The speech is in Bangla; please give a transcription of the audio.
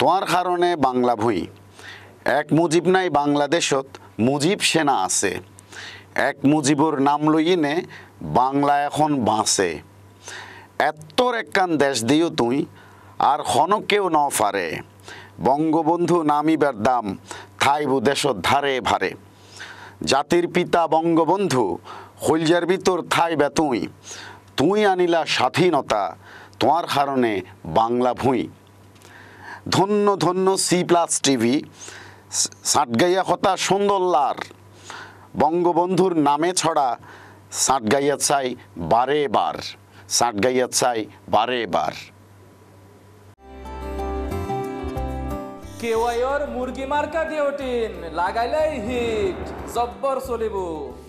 তোমার কারণে বাংলা ভূঁই এক মুজিব নাই বাংলাদেশত মুজিব সেনা আছে এক মুজিবর নাম লইনে বাংলা এখন বাঁচে এত্তর একখান দেশ দিও তুই আর হনকেও কেউ ন ফারে বঙ্গবন্ধু নামিবার দাম থাইবু দেশত ধারে ভারে জাতির পিতা বঙ্গবন্ধু হইলজার ভিতর থাইবা তুই তুই আনিলা স্বাধীনতা তোমার কারণে বাংলা ভূঁই ধন্য ধন্য সি প্লাস টিভি সাটগাইয়া কথা সুন্দর বঙ্গবন্ধুর নামে ছড়া সাটগাইয়া চাই বারে বার সাটগাইয়া চাই বারে বার কেওয়াইর মুরগি মার্কা দিয়ে লাগাইলাই হিট জব্বর চলিব